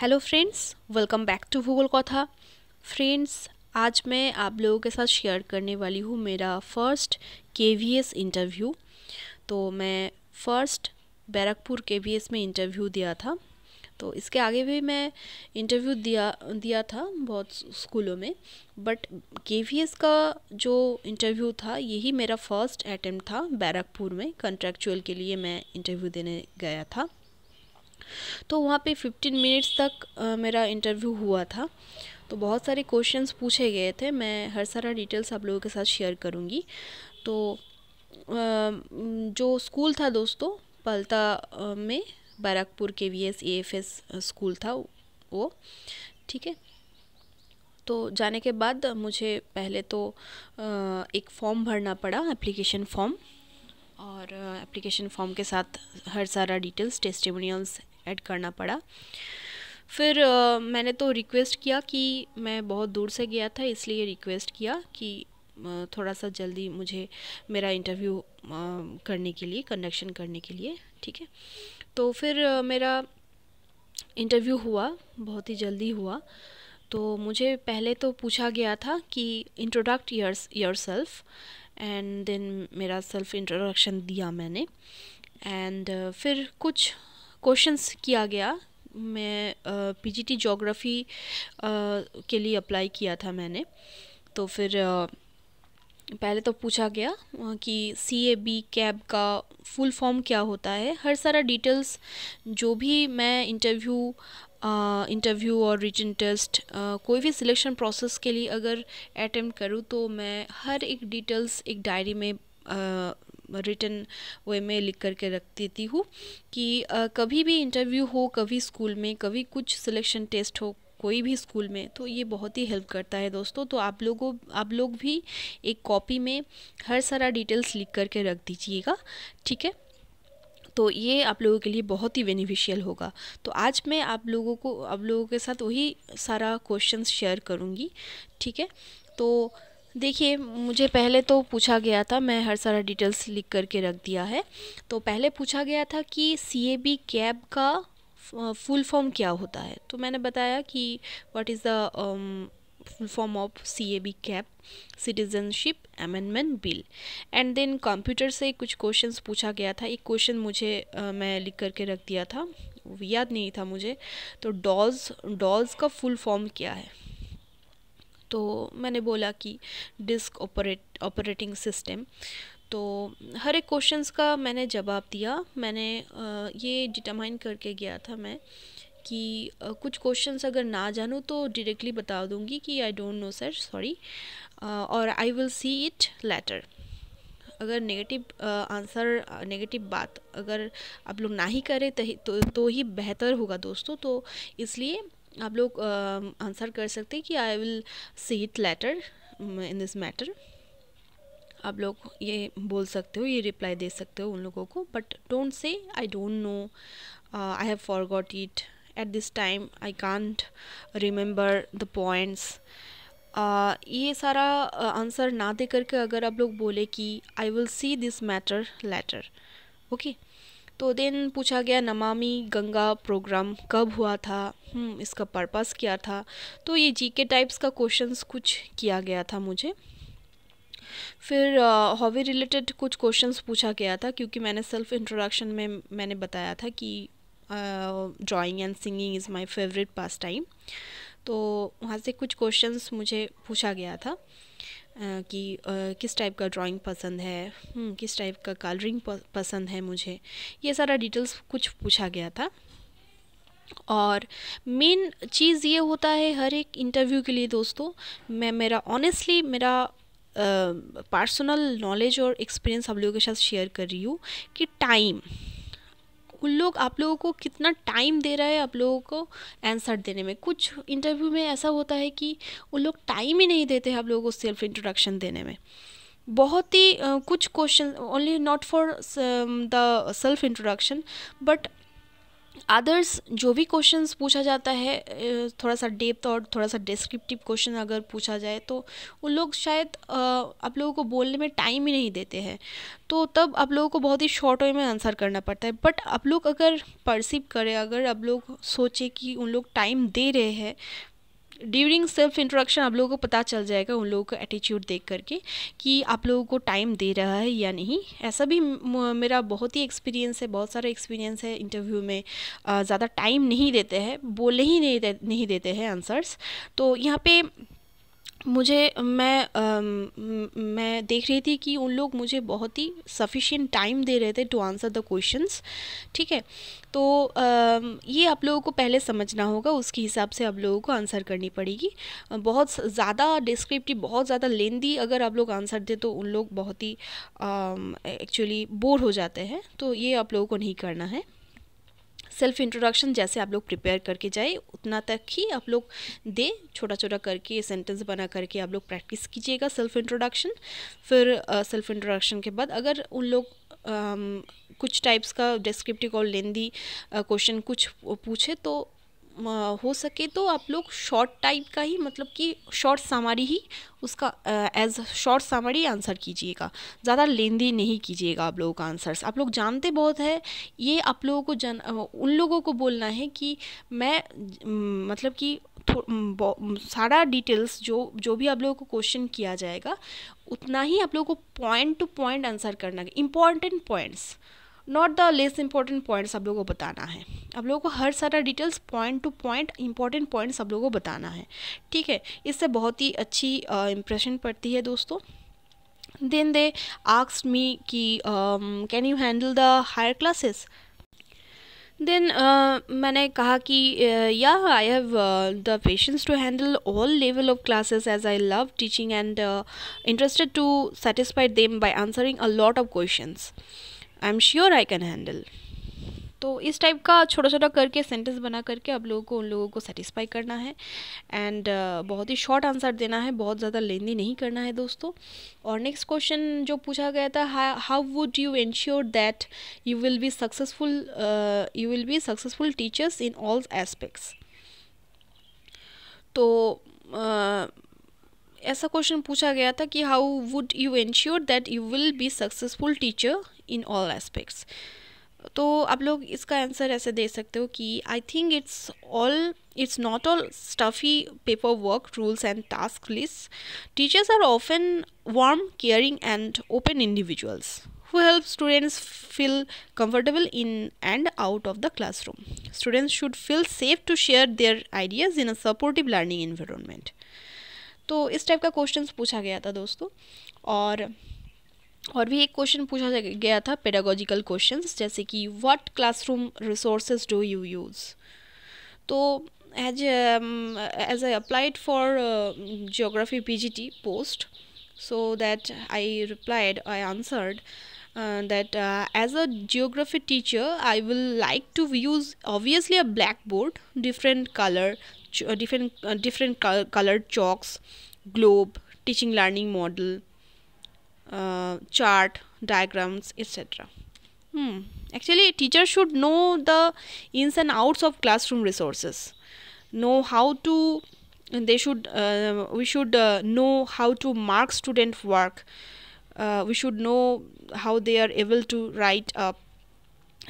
Hello friends welcome back to Bhugol Katha friends आज मैं आप लोगों के साथ शेयर करने वाली हूँ मेरा फर्स्ट केवीएस इंटरव्यू तो मैं फर्स्ट बैरकपुर केवीएस में इंटरव्यू दिया था तो इसके आगे भी मैं इंटरव्यू दिया दिया था बहुत स्कूलों में बट केवीएस का जो इंटरव्यू था यही मेरा फर्स्ट अटैम्प्ट था बैरकपुर में कंट्रेक्चुअल के लिए मैं इंटरव्यू देने गया था तो वहाँ पे 15 मिनट्स तक आ, मेरा इंटरव्यू हुआ था तो बहुत सारे क्वेश्चंस पूछे गए थे मैं हर सारा डिटेल्स आप लोगों के साथ शेयर करूँगी तो जो स्कूल था दोस्तों पलता में बैरकपुर के V S A F S school था वो ठीक है तो जाने के बाद मुझे पहले तो एक फॉर्म भरना पड़ा एप्लीकेशन फॉर्म और एप्लीकेशन फॉर्म के साथ हर सारा डिटेल्स टेस्टिमोनियल्स ऐड करना पड़ा फिर आ, मैंने तो रिक्वेस्ट किया कि मैं बहुत दूर से गया था इसलिए रिक्वेस्ट किया कि थोड़ा सा जल्दी मुझे मेरा इंटरव्यू करने के लिए कंडक्शन करने के लिए ठीक है तो फिर मेरा इंटरव्यू हुआ बहुत ही जल्दी हुआ तो मुझे पहले तो पूछा गया था कि introduce yourself and then मेरा सेल्फ इंट्रोडक्शन दिया मैंने एंड फिर कुछ क्वेश्चंस किया गया मैं पीजीटी ज्योग्राफी के लिए अप्लाई किया था मैंने तो फिर पहले तो पूछा गया कि सी ए बी कैब का फुल फॉर्म क्या होता है हर सारा डिटेल्स जो भी मैं इंटरव्यू इंटरव्यू और रिटर्न टेस्ट कोई भी सिलेक्शन प्रोसेस के लिए अगर अटैम्प्ट करूँ तो मैं हर एक डिटेल्स एक डायरी में रिटर्न वे में लिख करके रख देती हूँ कि आ, कभी भी इंटरव्यू हो कभी स्कूल में कभी कुछ सिलेक्शन टेस्ट हो कोई भी स्कूल में तो ये बहुत ही हेल्प करता है दोस्तों तो आप लोगों आप लोग भी एक कॉपी में हर सारा डिटेल्स लिख करके रख दीजिएगा ठीक है तो ये आप लोगों के लिए बहुत ही बेनिफिशियल होगा तो आज मैं आप लोगों को आप लोगों के साथ वही सारा क्वेश्चन शेयर करूँगी ठीक है तो देखिए मुझे पहले तो पूछा गया था मैं हर सारा डिटेल्स लिख करके रख दिया है तो पहले पूछा गया था कि सी ए बी कैब का फुल फॉर्म क्या होता है तो मैंने बताया कि what is the full of C A B CAB citizenship amendment bill and then computer से कुछ क्वेश्चन पूछा गया था एक क्वेश्चन मुझे आ, मैं लिख करके रख दिया था याद नहीं था मुझे तो डॉज डॉज का फुल फॉर्म क्या है तो मैंने बोला कि डिस्क ऑपरेट ऑपरेटिंग सिस्टम तो हर एक क्वेश्चंस का मैंने जवाब दिया मैंने ये डिटरमाइन करके गया था मैं कि कुछ क्वेश्चंस अगर ना जानूँ तो डायरेक्टली बता दूँगी कि I don't know sir sorry और I will see it later अगर नेगेटिव आंसर नेगेटिव बात अगर आप लोग ना ही करें तो, तो ही बेहतर होगा दोस्तों तो इसलिए आप लोग आंसर कर सकते हैं कि I will see it later in this matter आप लोग ये बोल सकते हो ये रिप्लाई दे सकते हो उन लोगों को but don't say I don't know I have forgot it at this time I can't remember the points ये सारा आंसर uh, ना दे करके अगर आप लोग बोले कि I will see this matter later okay तो देन पूछा गया नमामि गंगा प्रोग्राम कब हुआ था हम्म, इसका पर्पस क्या था तो ये जीके टाइप्स का क्वेश्चंस कुछ किया गया था मुझे फिर हॉबी रिलेटेड कुछ क्वेश्चंस पूछा गया था क्योंकि मैंने सेल्फ इंट्रोडक्शन में मैंने बताया था कि drawing and singing is my favourite pastime तो वहाँ से कुछ क्वेश्चंस मुझे पूछा गया था कि किस टाइप का ड्राइंग पसंद है हम्म, किस टाइप का कलरिंग पसंद है मुझे ये सारा डिटेल्स कुछ पूछा गया था और मेन चीज़ ये होता है हर एक इंटरव्यू के लिए दोस्तों मैं मेरा ऑनेस्टली मेरा पर्सनल नॉलेज और एक्सपीरियंस आप लोगों के साथ शेयर कर रही हूँ कि टाइम उन लोग आप लोगों को कितना टाइम दे रहा है आप लोगों को आंसर देने में कुछ इंटरव्यू में ऐसा होता है कि उन लोग टाइम ही नहीं देते हैं आप लोगों को सेल्फ इंट्रोडक्शन देने में बहुत ही uh, कुछ question only not for the self introduction but others जो भी क्वेश्चंस पूछा जाता है थोड़ा सा डेप्थ और थोड़ा सा डिस्क्रिप्टिव क्वेश्चन अगर पूछा जाए तो उन लोग शायद आप लोगों को बोलने में टाइम ही नहीं देते हैं तो तब आप लोगों को बहुत ही शॉर्ट वे में आंसर करना पड़ता है बट आप लोग अगर परसीव करें अगर आप लोग सोचें कि उन लोग टाइम दे रहे हैं ड्यूरिंग सेल्फ इंट्रोडक्शन आप लोगों को पता चल जाएगा उन लोगों का एटीट्यूड देख करके कि आप लोगों को टाइम दे रहा है या नहीं ऐसा भी मेरा बहुत ही एक्सपीरियंस है बहुत सारा एक्सपीरियंस है इंटरव्यू में ज़्यादा टाइम नहीं देते हैं बोले ही नहीं दे, नहीं देते हैं आंसर्स तो यहाँ पे मुझे मैं आ, मैं देख रही थी कि उन लोग मुझे बहुत ही सफिशिएंट टाइम दे रहे थे टू आंसर द क्वेश्चंस ठीक है तो आ, ये आप लोगों को पहले समझना होगा उसके हिसाब से आप लोगों को आंसर करनी पड़ेगी बहुत ज़्यादा डिस्क्रिप्टिव बहुत ज़्यादा लेंदी अगर आप लोग आंसर दें तो उन लोग बहुत ही एक्चुअली बोर हो जाते हैं तो ये आप लोगों को नहीं करना है सेल्फ इंट्रोडक्शन जैसे आप लोग प्रिपेयर करके जाए उतना तक ही आप लोग दें छोटा छोटा करके सेंटेंस बना करके आप लोग प्रैक्टिस कीजिएगा सेल्फ इंट्रोडक्शन फिर सेल्फ uh, इंट्रोडक्शन के बाद अगर उन लोग uh, कुछ टाइप्स का डिस्क्रिप्टिव और लेंदी क्वेश्चन uh, कुछ पूछे तो हो सके तो आप लोग शॉर्ट टाइप का ही मतलब कि शॉर्ट सामारी ही उसका एज शॉर्ट सामारी आंसर कीजिएगा ज़्यादा लेंदी नहीं कीजिएगा आप लोगों का आंसर्स आप लोग जानते बहुत है ये आप लोगों को जन उन लोगों को बोलना है कि मैं मतलब कि सारा डिटेल्स जो जो भी आप लोगों को क्वेश्चन किया जाएगा उतना ही आप लोगों को पॉइंट टू पॉइंट आंसर करना important important points not the less important point सब लोगों को बताना है आप लोगों को हर सारा details point to point important point सब लोगों को बताना है ठीक है इससे बहुत ही अच्छी इम्प्रेशन पड़ती है दोस्तों देन दे आक्स मी कि can you handle the higher classes then uh, मैंने कहा कि yeah I have the patience to handle all level of classes as I love teaching and interested to satisfied them by answering a lot of questions I am sure I can handle तो इस type का छोटा छोटा करके sentence बना करके आप लोगों को उन लोगों को सेटिस्फाई करना है एंड uh, बहुत ही शॉर्ट आंसर देना है बहुत ज़्यादा लेंदी नहीं करना है दोस्तों और नेक्स्ट क्वेश्चन जो पूछा गया था how would you ensure that you will be successful you will be successful teachers in all aspects तो uh, ऐसा क्वेश्चन पूछा गया था कि how would you ensure that you will be successful teacher in all aspects तो आप लोग इसका आंसर ऐसे दे सकते हो कि I think it's all it's not all stuffy paper work rules and task list teachers are often warm caring and open individuals who help students feel comfortable in and out of the class room students should feel safe to share their ideas in a supportive learning environment तो इस type का question पूछा गया था दोस्तों और और भी एक क्वेश्चन पूछा गया था पेडागोजिकल क्वेश्चन जैसे कि what classroom resources do you use तो as as I applied for geography P G T post so that I replied I answered that as a geography teacher I will like to use obviously a black board different colour different different colour chalks globe teaching learning model uh, chart diagrams etc hmm. actually teacher should know the ins and outs of classroom resources know how to they should uh, we should uh, know how to mark student work uh, we should know how they are able to write up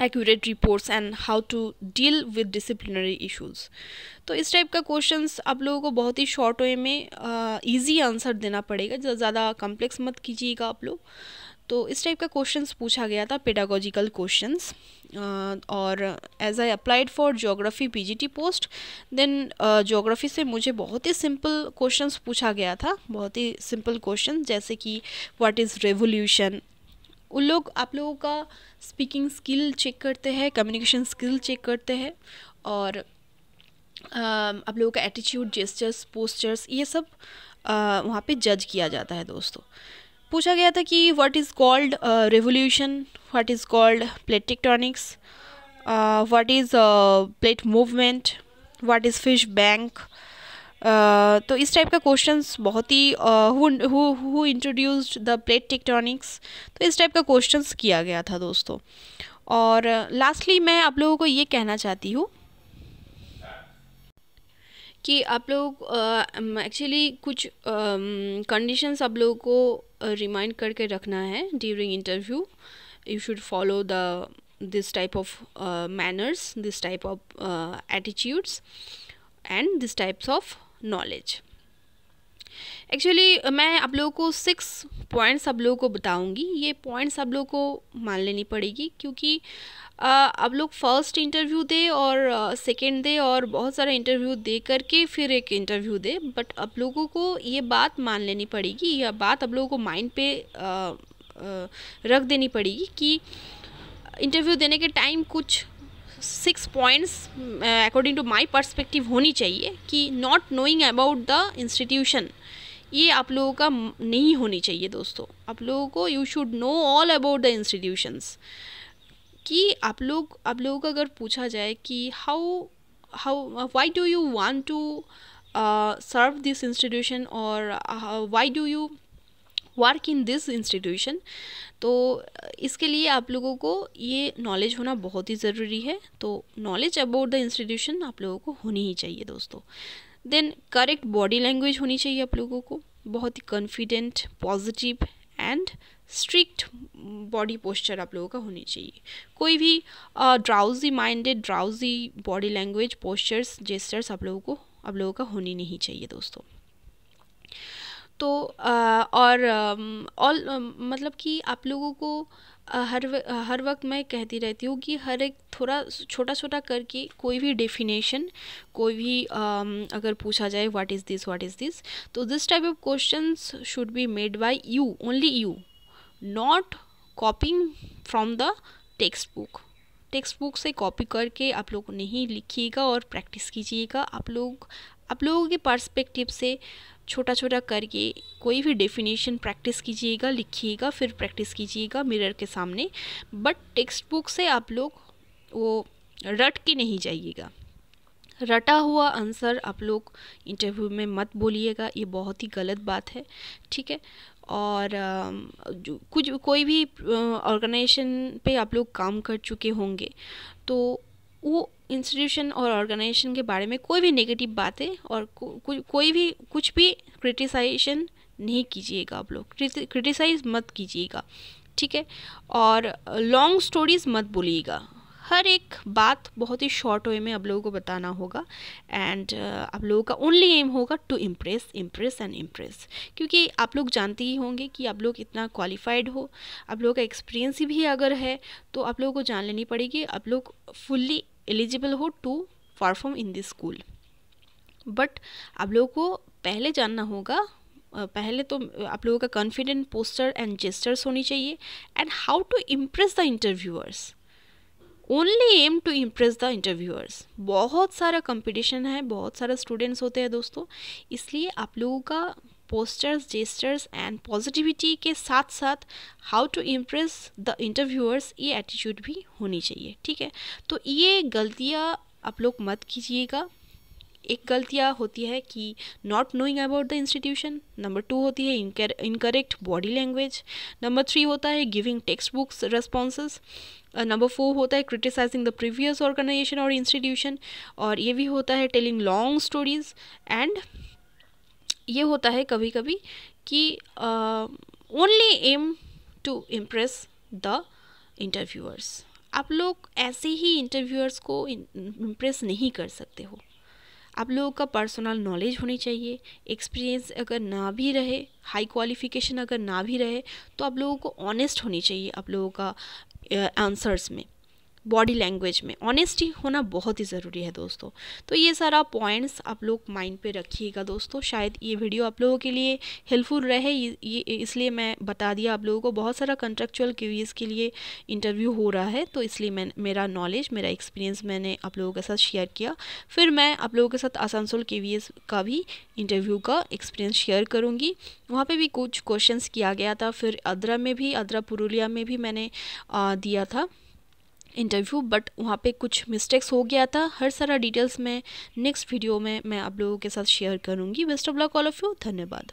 accurate reports and how to deal with disciplinary issues तो इस type का questions आप लोगों को बहुत ही short way में uh, answer देना पड़ेगा ज़्यादा कॉम्प्लेक्स मत कीजिएगा आप लोग तो इस टाइप का क्वेश्चंस पूछा गया था पेडागोजिकल क्वेश्चंस और as I applied for geography PGT post then geography से मुझे बहुत ही सिंपल क्वेश्चंस पूछा गया था बहुत ही सिंपल क्वेश्चन जैसे कि व्हाट इज़ रेवोल्यूशन उन लोग आप लोगों का स्पीकिंग स्किल चेक करते हैं कम्युनिकेशन स्किल चेक करते हैं और आप लोगों का एटीट्यूड जेस्टर्स पोस्चर्स ये सब वहाँ पे जज किया जाता है दोस्तों पूछा गया था कि what is called revolution what is called plate tectonics what is plate movement what is fish bank तो इस टाइप का क्वेश्चंस बहुत ही who introduced the plate tectonics तो इस टाइप का क्वेश्चंस किया गया था दोस्तों और लास्टली मैं आप लोगों को ये कहना चाहती हूँ कि आप लोग एक्चुअली uh, कुछ कंडीशंस uh, आप लोगों को रिमाइंड करके रखना है during interview you should follow the this type of manners this type of attitudes and this types of knowledge actually मैं आप लोगों को सिक्स पॉइंट्स आप लोगों को बताऊंगी ये पॉइंट्स आप लोगों को मान लेनी पड़ेगी क्योंकि uh, आप लोग फर्स्ट इंटरव्यू दे और सेकंड uh, दे और बहुत सारा इंटरव्यू दे करके फिर एक इंटरव्यू दे बट आप लोगों को ये बात मान लेनी पड़ेगी यह बात आप लोगों को माइंड पे आ, uh, आ, रख देनी पड़ेगी कि इंटरव्यू देने के टाइम कुछ six points according to my perspective होनी चाहिए कि not knowing about the institution ये आप लोगों का नहीं होनी चाहिए दोस्तों आप लोगों को you should know all about the institutions कि आप लोग आप लोगों का अगर पूछा जाए कि how how why do you want to serve this institution और why do you work in this institution तो इसके लिए आप लोगों को ये नॉलेज होना बहुत ही ज़रूरी है तो नॉलेज अबाउट द इंस्टीट्यूशन आप लोगों को होनी ही चाहिए दोस्तों देन करेक्ट बॉडी लैंग्वेज होनी चाहिए आप लोगों को बहुत ही confident positive and strict body posture आप लोगों का होनी चाहिए कोई भी drowsy minded drowsy body language postures gestures आप लोगों को आप लोगों का होनी नहीं चाहिए दोस्तों तो और ऑल मतलब कि आप लोगों को हर हर वक्त मैं कहती रहती हूँ कि हर एक थोड़ा छोटा छोटा करके कोई भी डेफिनेशन कोई भी अगर पूछा जाए what is this what is this तो this type of questions should be made by you only you not copying from the text book text book से कॉपी करके आप लोग नहीं लिखिएगा और प्रैक्टिस कीजिएगा आप लोग आप लोगों के पर्सपेक्टिव से छोटा छोटा करके कोई भी डेफिनेशन प्रैक्टिस कीजिएगा लिखिएगा फिर प्रैक्टिस कीजिएगा मिरर के सामने बट टेक्स्ट बुक से आप लोग वो रट के नहीं जाइएगा रटा हुआ आंसर आप लोग इंटरव्यू में मत बोलिएगा ये बहुत ही गलत बात है ठीक है और जो कुछ कोई भी ऑर्गेनाइजेशन पे आप लोग काम कर चुके होंगे तो वो इंस्टीट्यूशन और ऑर्गेनाइजेशन के बारे में कोई भी नेगेटिव बातें और को, को, कोई भी कुछ भी क्रिटिसाइजेशन नहीं कीजिएगा आप लोग क्रिटिसाइज मत कीजिएगा ठीक है और लॉन्ग स्टोरीज मत बोलिएगा हर एक बात बहुत ही शॉर्ट वे में आप लोगों को बताना होगा एंड आप लोगों का ओनली एम होगा to impress impress and impress क्योंकि आप लोग जानते ही होंगे कि आप लोग इतना क्वालिफाइड हो आप लोगों का एक्सपीरियंस भी अगर है तो आप लोगों को जान लेनी पड़ेगी आप लोग फुल्ली एलिजिबल हो to perform in this school but आप लोगों को पहले जानना होगा पहले तो आप लोगों का कॉन्फिडेंट पोस्टर एंड जेस्टर्स होनी चाहिए and how to impress the interviewers only aim to impress the interviewers बहुत सारा कंपटीशन है बहुत सारा स्टूडेंट्स होते हैं दोस्तों इसलिए आप लोगों का पोस्टर्स जेस्टर्स एंड पॉजिटिविटी के साथ साथ how to impress the interviewers ये एटीट्यूड भी होनी चाहिए ठीक है तो ये गलतियाँ आप लोग मत कीजिएगा एक गलतियाँ होती है कि not knowing about the institution number two होती है incorrect body language number three होता है giving text books responses number four होता है क्रिटिसाइजिंग द प्रीवियस ऑर्गेनाइजेशन और इंस्टीट्यूशन और ये भी होता है टेलिंग लॉन्ग स्टोरीज एंड ये होता है कभी कभी कि only aim to impress the interviewers आप लोग ऐसे ही इंटरव्यूअर्स को इम्प्रेस नहीं कर सकते हो आप लोगों का पर्सनल नॉलेज होनी चाहिए एक्सपीरियंस अगर ना भी रहे हाई क्वालिफिकेशन अगर ना भी रहे तो आप लोगों को ऑनेस्ट होनी चाहिए आप लोगों का आंसर्स में बॉडी लैंग्वेज में ऑनेस्टी होना बहुत ही ज़रूरी है दोस्तों तो ये सारा पॉइंट्स आप लोग माइंड पे रखिएगा दोस्तों शायद ये वीडियो आप लोगों के लिए हेल्पफुल रहे ये इसलिए मैं बता दिया आप लोगों को बहुत सारा कंट्रेक्चुअल क्यूज के लिए इंटरव्यू हो रहा है तो इसलिए मैं मेरा नॉलेज मेरा एक्सपीरियंस मैंने आप लोगों के साथ शेयर किया फिर मैं आप लोगों के साथ आसानसोल के का भी इंटरव्यू का एक्सपीरियंस शेयर करूँगी वहाँ पर भी कुछ क्वेश्चन किया गया था फिर अदरा में भी अदरा पुरुलिया में भी मैंने दिया था इंटरव्यू बट वहाँ पे कुछ मिस्टेक्स हो गया था हर सारा डिटेल्स मैं नेक्स्ट वीडियो में मैं आप लोगों के साथ शेयर करूँगी best of luck all of you धन्यवाद